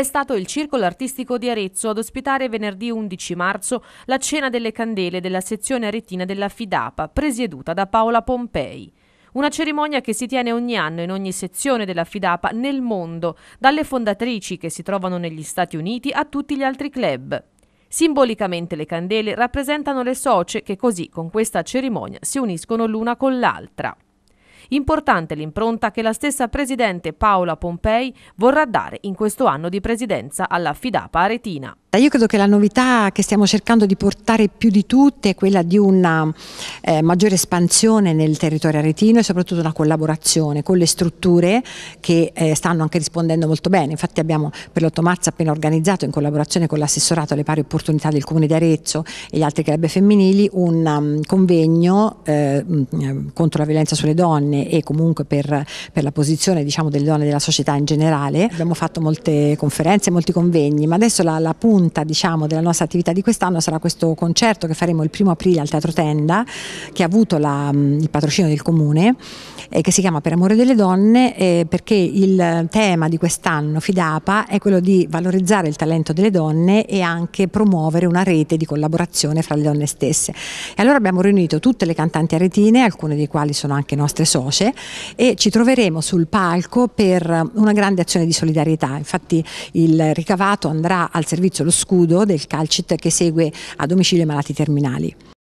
È stato il Circolo Artistico di Arezzo ad ospitare venerdì 11 marzo la cena delle candele della sezione aretina della Fidapa, presieduta da Paola Pompei. Una cerimonia che si tiene ogni anno in ogni sezione della Fidapa nel mondo, dalle fondatrici che si trovano negli Stati Uniti a tutti gli altri club. Simbolicamente le candele rappresentano le socie che così con questa cerimonia si uniscono l'una con l'altra. Importante l'impronta che la stessa Presidente Paola Pompei vorrà dare in questo anno di presidenza alla Fidapa Aretina. Io credo che la novità che stiamo cercando di portare più di tutte è quella di una eh, maggiore espansione nel territorio aretino e soprattutto una collaborazione con le strutture che eh, stanno anche rispondendo molto bene. Infatti abbiamo per l'8 marzo appena organizzato in collaborazione con l'assessorato alle pari opportunità del Comune di Arezzo e gli altri club femminili un um, convegno eh, mm, contro la violenza sulle donne e comunque per, per la posizione diciamo, delle donne della società in generale. Abbiamo fatto molte conferenze, molti convegni, ma adesso la, la punta punta diciamo, della nostra attività di quest'anno sarà questo concerto che faremo il primo aprile al Teatro Tenda, che ha avuto la, il patrocinio del Comune, e eh, che si chiama Per amore delle donne, eh, perché il tema di quest'anno FIDAPA è quello di valorizzare il talento delle donne e anche promuovere una rete di collaborazione fra le donne stesse. E allora abbiamo riunito tutte le cantanti aretine, alcune dei quali sono anche nostre socie, e ci troveremo sul palco per una grande azione di solidarietà. Infatti il ricavato andrà al servizio lo scudo del calcit che segue a domicilio i malati terminali.